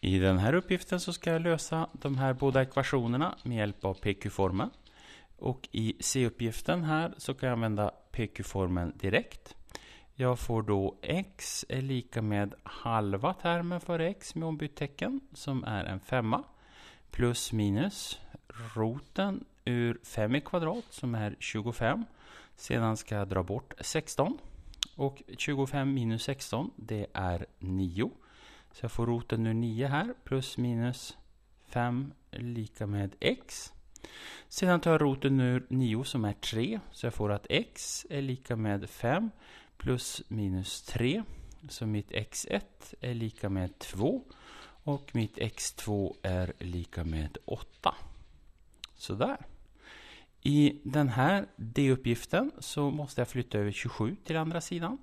I den här uppgiften så ska jag lösa de här båda ekvationerna med hjälp av PQ-formeln. Och i C-uppgiften här så kan jag använda PQ-formeln direkt. Jag får då x är lika med halva termen för x med ombytt tecken som är en femma. Plus minus roten ur 5 i kvadrat som är 25. Sedan ska jag dra bort 16. Och 25 minus 16 det är 9. Så jag får roten ur 9 här. Plus minus 5 lika med x. Sedan tar jag roten ur 9 som är 3. Så jag får att x är lika med 5 plus minus 3. Så mitt x1 är lika med 2. Och mitt x2 är lika med 8. Sådär. I den här D-uppgiften så måste jag flytta över 27 till andra sidan.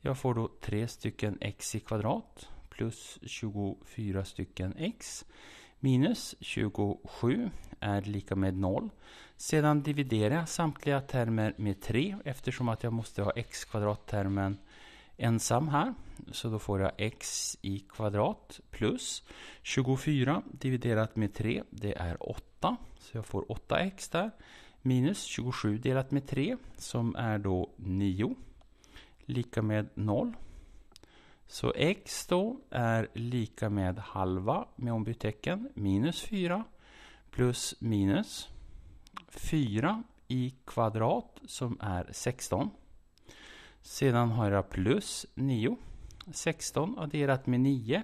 Jag får då tre stycken x i kvadrat plus 24 stycken x minus 27 är lika med 0. Sedan dividerar jag samtliga termer med 3 eftersom att jag måste ha x kvadrattermen ensam här. Så då får jag x i kvadrat plus 24 dividerat med 3 det är 8. Så jag får 8x där. Minus 27 delat med 3 som är då 9. Lika med 0. Så x då är lika med halva med ombytt minus 4 plus minus 4 i kvadrat som är 16. Sedan har jag plus 9. 16 adderat med 9,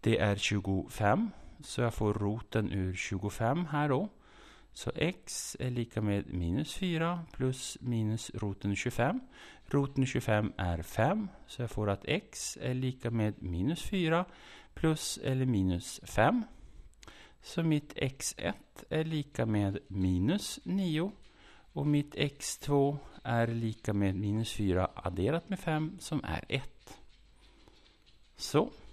det är 25. Så jag får roten ur 25 här då. Så x är lika med minus 4 plus minus roten 25. Roten 25 är 5, så jag får att x är lika med minus 4 plus eller minus 5. Så mitt x1 är lika med minus 9 och mitt x2 är lika med minus 4 adderat med 5 som är 1. Så.